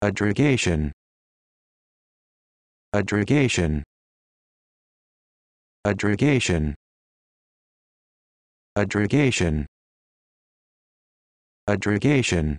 Adrugation. Adrugation. Adrugation. Adrugation. Adrugation.